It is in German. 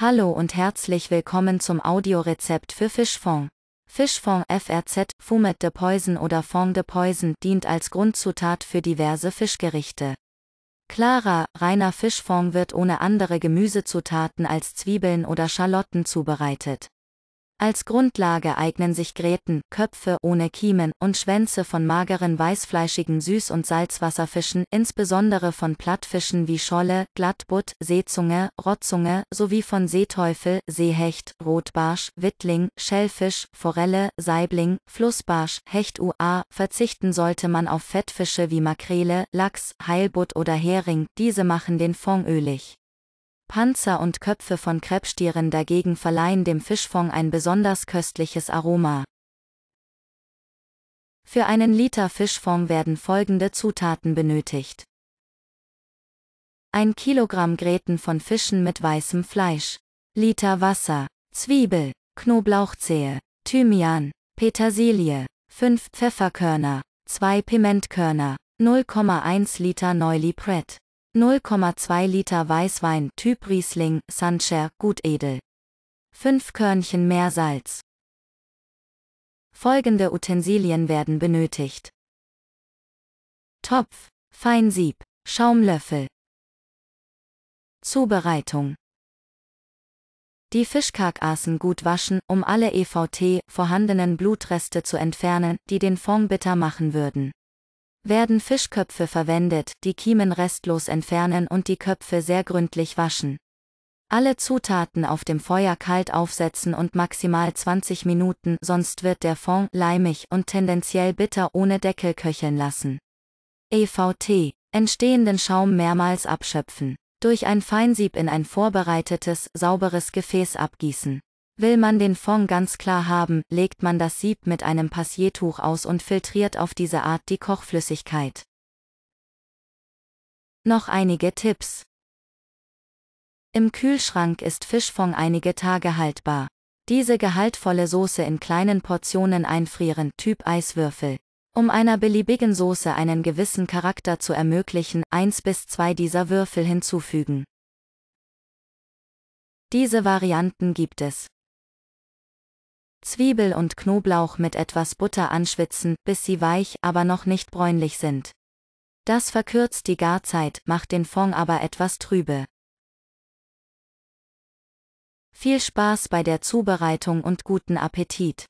Hallo und herzlich willkommen zum Audiorezept für Fischfond. Fischfond FRZ, Fumet de Poison oder Fond de Poison dient als Grundzutat für diverse Fischgerichte. Klarer, reiner Fischfond wird ohne andere Gemüsezutaten als Zwiebeln oder Schalotten zubereitet. Als Grundlage eignen sich Gräten, Köpfe ohne Kiemen und Schwänze von mageren weißfleischigen Süß- und Salzwasserfischen, insbesondere von Plattfischen wie Scholle, Glattbutt, Seezunge, Rotzunge, sowie von Seeteufel, Seehecht, Rotbarsch, Wittling, Schellfisch, Forelle, Saibling, Flussbarsch, Hecht UA. Verzichten sollte man auf Fettfische wie Makrele, Lachs, Heilbutt oder Hering, diese machen den Fond ölig. Panzer und Köpfe von Krebstieren dagegen verleihen dem Fischfond ein besonders köstliches Aroma. Für einen Liter Fischfond werden folgende Zutaten benötigt. Ein Kilogramm Gräten von Fischen mit weißem Fleisch, Liter Wasser, Zwiebel, Knoblauchzehe, Thymian, Petersilie, 5 Pfefferkörner, 2 Pimentkörner, 0,1 Liter Pret. 0,2 Liter Weißwein Typ Riesling Sancher gut edel. 5 Körnchen mehr Salz. Folgende Utensilien werden benötigt. Topf, Feinsieb, Schaumlöffel. Zubereitung. Die Fischkarkassen gut waschen, um alle EVT vorhandenen Blutreste zu entfernen, die den Fond bitter machen würden werden Fischköpfe verwendet, die Kiemen restlos entfernen und die Köpfe sehr gründlich waschen. Alle Zutaten auf dem Feuer kalt aufsetzen und maximal 20 Minuten, sonst wird der Fond leimig und tendenziell bitter ohne Deckel köcheln lassen. EVT. Entstehenden Schaum mehrmals abschöpfen. Durch ein Feinsieb in ein vorbereitetes, sauberes Gefäß abgießen. Will man den Fond ganz klar haben, legt man das Sieb mit einem Passiertuch aus und filtriert auf diese Art die Kochflüssigkeit. Noch einige Tipps. Im Kühlschrank ist Fischfond einige Tage haltbar. Diese gehaltvolle Soße in kleinen Portionen einfrieren, Typ Eiswürfel. Um einer beliebigen Soße einen gewissen Charakter zu ermöglichen, eins bis zwei dieser Würfel hinzufügen. Diese Varianten gibt es. Zwiebel und Knoblauch mit etwas Butter anschwitzen, bis sie weich, aber noch nicht bräunlich sind. Das verkürzt die Garzeit, macht den Fond aber etwas trübe. Viel Spaß bei der Zubereitung und guten Appetit!